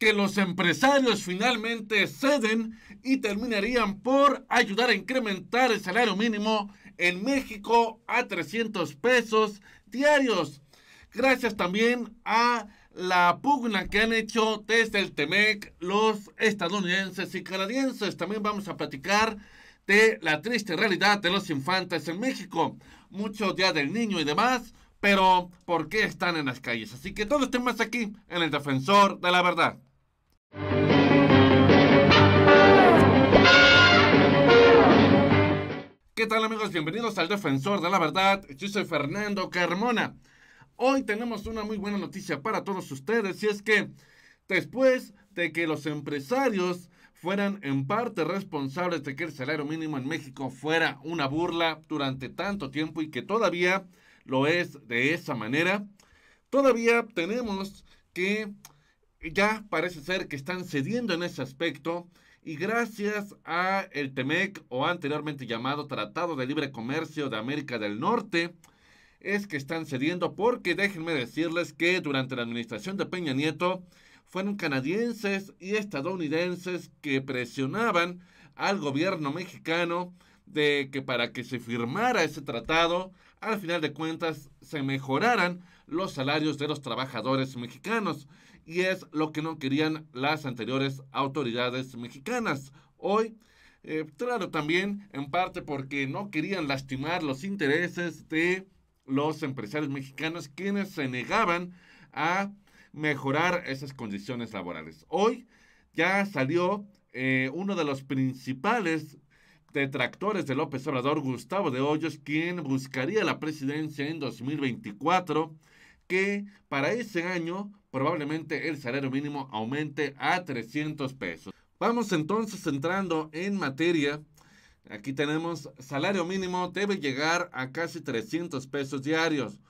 que los empresarios finalmente ceden y terminarían por ayudar a incrementar el salario mínimo en México a 300 pesos diarios. Gracias también a la pugna que han hecho desde el TEMEC los estadounidenses y canadienses. También vamos a platicar de la triste realidad de los infantes en México. Muchos ya del niño y demás, pero ¿por qué están en las calles? Así que todo esté más aquí en el Defensor de la Verdad. ¿Qué tal amigos? Bienvenidos al Defensor de la Verdad. Yo soy Fernando Carmona. Hoy tenemos una muy buena noticia para todos ustedes y es que después de que los empresarios fueran en parte responsables de que el salario mínimo en México fuera una burla durante tanto tiempo y que todavía lo es de esa manera, todavía tenemos que ya parece ser que están cediendo en ese aspecto y gracias a el TEMEC o anteriormente llamado Tratado de Libre Comercio de América del Norte es que están cediendo porque déjenme decirles que durante la administración de Peña Nieto fueron canadienses y estadounidenses que presionaban al gobierno mexicano de que para que se firmara ese tratado al final de cuentas se mejoraran los salarios de los trabajadores mexicanos. Y es lo que no querían las anteriores autoridades mexicanas. Hoy, eh, claro, también en parte porque no querían lastimar los intereses de los empresarios mexicanos quienes se negaban a mejorar esas condiciones laborales. Hoy ya salió eh, uno de los principales detractores de López Obrador, Gustavo de Hoyos, quien buscaría la presidencia en 2024, que para ese año probablemente el salario mínimo aumente a 300 pesos. Vamos entonces entrando en materia. Aquí tenemos salario mínimo debe llegar a casi 300 pesos diarios.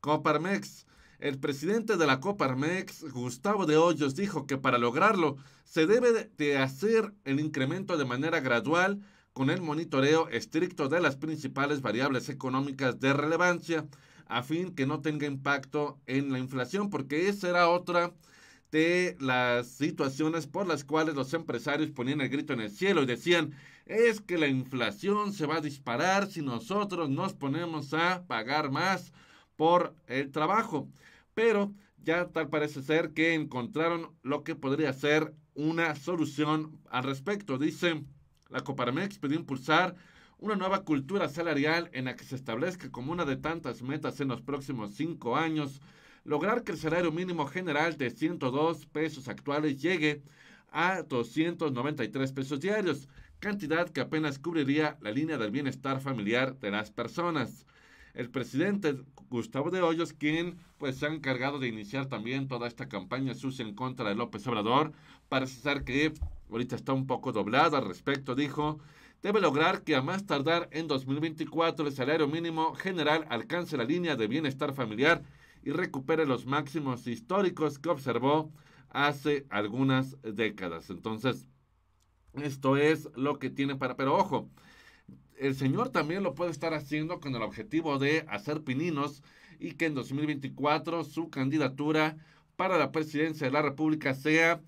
Coparmex. El presidente de la Coparmex, Gustavo de Hoyos, dijo que para lograrlo se debe de hacer el incremento de manera gradual con el monitoreo estricto de las principales variables económicas de relevancia a fin que no tenga impacto en la inflación, porque esa era otra de las situaciones por las cuales los empresarios ponían el grito en el cielo y decían, es que la inflación se va a disparar si nosotros nos ponemos a pagar más por el trabajo. Pero ya tal parece ser que encontraron lo que podría ser una solución al respecto. Dicen, la Coparmex pidió impulsar una nueva cultura salarial en la que se establezca como una de tantas metas en los próximos cinco años lograr que el salario mínimo general de 102 pesos actuales llegue a 293 pesos diarios, cantidad que apenas cubriría la línea del bienestar familiar de las personas el presidente Gustavo de Hoyos, quien pues se ha encargado de iniciar también toda esta campaña sucia en contra de López Obrador, para ser que ahorita está un poco doblada al respecto, dijo, debe lograr que a más tardar en 2024 el salario mínimo general alcance la línea de bienestar familiar y recupere los máximos históricos que observó hace algunas décadas. Entonces, esto es lo que tiene para... Pero ojo, el señor también lo puede estar haciendo con el objetivo de hacer pininos y que en 2024 su candidatura para la presidencia de la República sea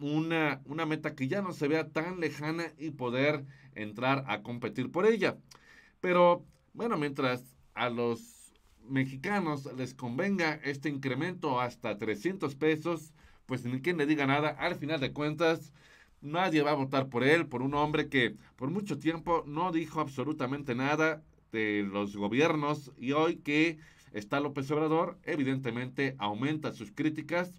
una, una meta que ya no se vea tan lejana y poder entrar a competir por ella. Pero bueno, mientras a los mexicanos les convenga este incremento hasta 300 pesos, pues ni quien le diga nada, al final de cuentas, Nadie va a votar por él, por un hombre que por mucho tiempo no dijo absolutamente nada de los gobiernos y hoy que está López Obrador, evidentemente aumenta sus críticas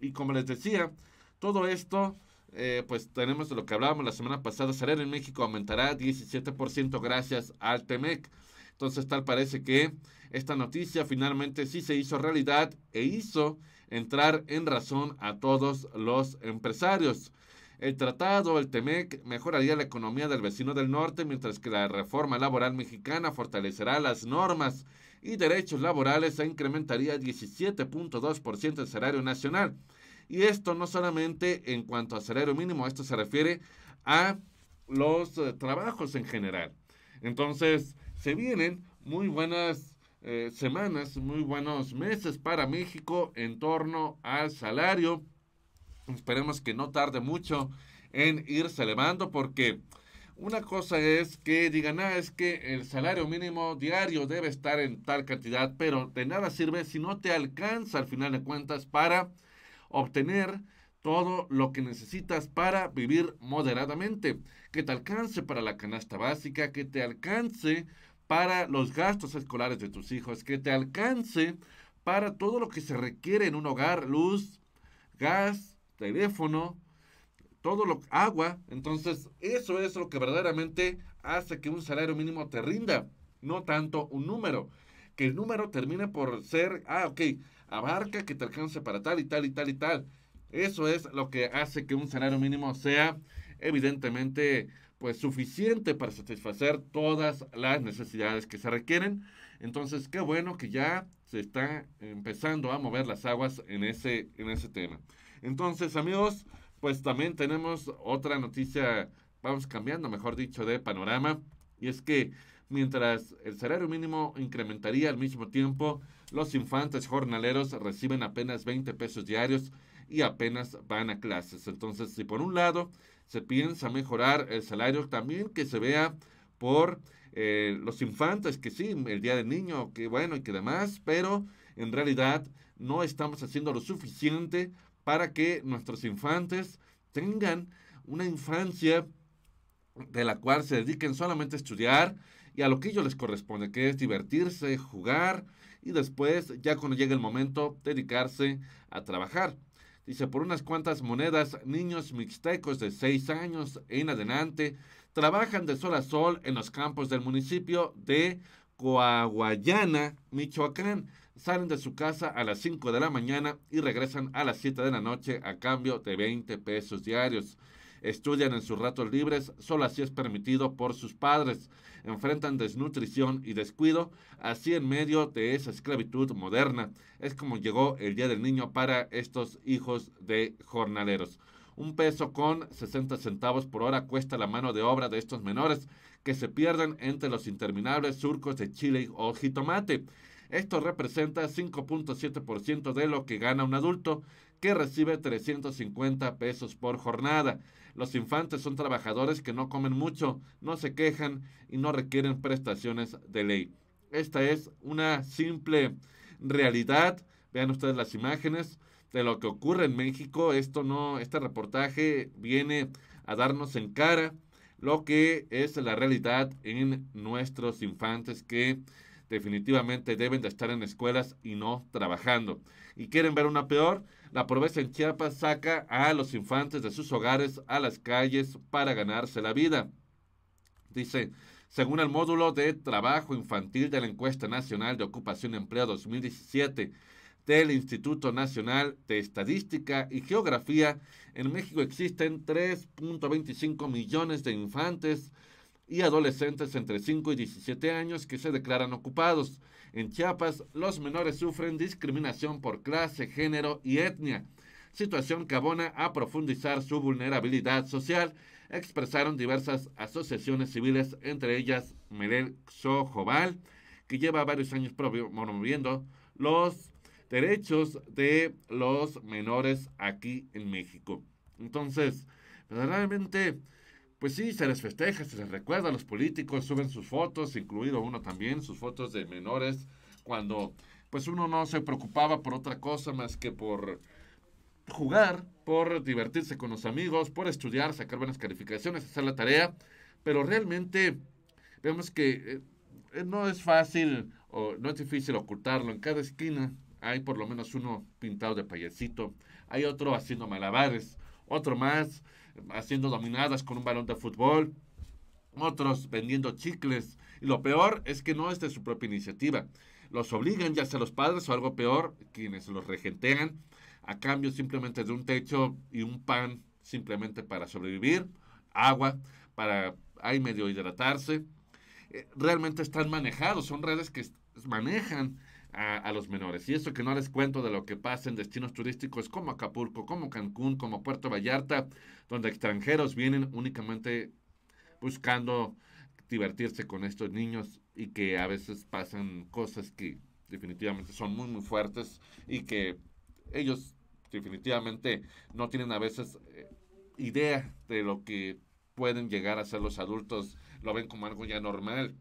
y como les decía, todo esto, eh, pues tenemos lo que hablábamos la semana pasada, Saler en México aumentará 17% gracias al TEMEC. Entonces tal parece que esta noticia finalmente sí se hizo realidad e hizo entrar en razón a todos los empresarios. El tratado, el TEMEC, mejoraría la economía del vecino del norte, mientras que la reforma laboral mexicana fortalecerá las normas y derechos laborales e incrementaría 17.2% el salario nacional. Y esto no solamente en cuanto a salario mínimo, esto se refiere a los eh, trabajos en general. Entonces, se vienen muy buenas eh, semanas, muy buenos meses para México en torno al salario Esperemos que no tarde mucho en irse elevando porque una cosa es que digan, nada ah, es que el salario mínimo diario debe estar en tal cantidad, pero de nada sirve si no te alcanza al final de cuentas para obtener todo lo que necesitas para vivir moderadamente, que te alcance para la canasta básica, que te alcance para los gastos escolares de tus hijos, que te alcance para todo lo que se requiere en un hogar, luz, gas, teléfono, todo lo agua. Entonces, eso es lo que verdaderamente hace que un salario mínimo te rinda, no tanto un número. Que el número termine por ser, ah, ok, abarca que te alcance para tal y tal y tal y tal. Eso es lo que hace que un salario mínimo sea evidentemente pues suficiente para satisfacer todas las necesidades que se requieren. Entonces, qué bueno que ya se está empezando a mover las aguas en ese, en ese tema. Entonces, amigos, pues también tenemos otra noticia, vamos cambiando, mejor dicho, de panorama, y es que mientras el salario mínimo incrementaría al mismo tiempo, los infantes jornaleros reciben apenas 20 pesos diarios y apenas van a clases. Entonces, si por un lado se piensa mejorar el salario, también que se vea por eh, los infantes, que sí, el Día del Niño, que bueno y que demás, pero en realidad no estamos haciendo lo suficiente para que nuestros infantes tengan una infancia de la cual se dediquen solamente a estudiar y a lo que ellos les corresponde, que es divertirse, jugar y después, ya cuando llegue el momento, dedicarse a trabajar. Dice, por unas cuantas monedas, niños mixtecos de 6 años en adelante trabajan de sol a sol en los campos del municipio de Coahuayana, Michoacán, salen de su casa a las 5 de la mañana y regresan a las 7 de la noche a cambio de 20 pesos diarios. Estudian en sus ratos libres, solo así es permitido por sus padres. Enfrentan desnutrición y descuido, así en medio de esa esclavitud moderna. Es como llegó el Día del Niño para estos hijos de jornaleros. Un peso con 60 centavos por hora cuesta la mano de obra de estos menores que se pierden entre los interminables surcos de chile o jitomate. Esto representa 5.7% de lo que gana un adulto que recibe 350 pesos por jornada. Los infantes son trabajadores que no comen mucho, no se quejan y no requieren prestaciones de ley. Esta es una simple realidad. Vean ustedes las imágenes de lo que ocurre en México. Esto no, este reportaje viene a darnos en cara lo que es la realidad en nuestros infantes que definitivamente deben de estar en escuelas y no trabajando. ¿Y quieren ver una peor? La pobreza en Chiapas saca a los infantes de sus hogares a las calles para ganarse la vida. Dice, según el módulo de trabajo infantil de la encuesta nacional de ocupación y empleo 2017, del Instituto Nacional de Estadística y Geografía, en México existen 3.25 millones de infantes y adolescentes entre 5 y 17 años que se declaran ocupados. En Chiapas, los menores sufren discriminación por clase, género y etnia, situación que abona a profundizar su vulnerabilidad social, expresaron diversas asociaciones civiles, entre ellas Merel Xojobal, que lleva varios años promoviendo los derechos de los menores aquí en México. Entonces, realmente pues sí, se les festeja, se les recuerda a los políticos, suben sus fotos, incluido uno también, sus fotos de menores, cuando pues uno no se preocupaba por otra cosa más que por jugar, por divertirse con los amigos, por estudiar, sacar buenas calificaciones, hacer la tarea, pero realmente vemos que eh, eh, no es fácil o no es difícil ocultarlo. En cada esquina hay por lo menos uno pintado de payasito, hay otro haciendo malabares, otro más haciendo dominadas con un balón de fútbol, otros vendiendo chicles. Y lo peor es que no es de su propia iniciativa. Los obligan ya sea los padres o algo peor, quienes los regentean, a cambio simplemente de un techo y un pan simplemente para sobrevivir, agua, para ahí medio hidratarse. Eh, realmente están manejados, son redes que manejan a, los menores. Y eso que no les cuento de lo que pasa en destinos turísticos como Acapulco, como Cancún, como Puerto Vallarta, donde extranjeros vienen únicamente buscando divertirse con estos niños y que a veces pasan cosas que definitivamente son muy muy fuertes y que ellos definitivamente no tienen a veces eh, idea de lo que pueden llegar a ser los adultos, lo ven como algo ya normal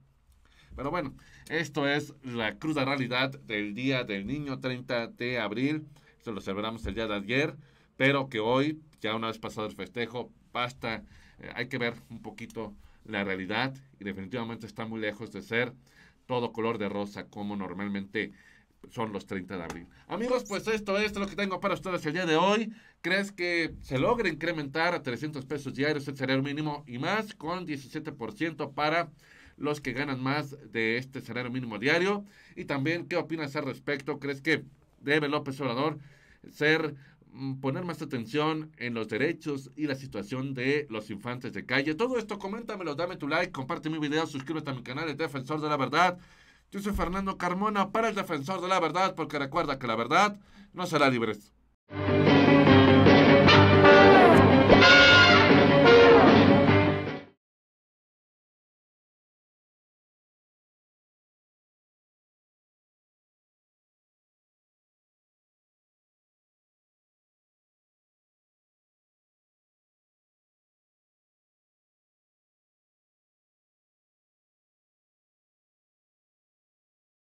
pero bueno, esto es la cruda realidad del Día del Niño, 30 de abril. Esto lo celebramos el día de ayer, pero que hoy, ya una vez pasado el festejo, basta, eh, hay que ver un poquito la realidad y definitivamente está muy lejos de ser todo color de rosa como normalmente son los 30 de abril. Amigos, pues esto es lo que tengo para ustedes el día de hoy. ¿Crees que se logra incrementar a 300 pesos diarios el salario mínimo y más con 17% para los que ganan más de este salario mínimo diario? Y también, ¿qué opinas al respecto? ¿Crees que debe López Obrador ser mm, poner más atención en los derechos y la situación de los infantes de calle. Todo esto, coméntamelo, dame tu like, comparte mi video, suscríbete a mi canal, El Defensor de la Verdad. Yo soy Fernando Carmona para El Defensor de la Verdad, porque recuerda que la verdad no será libre.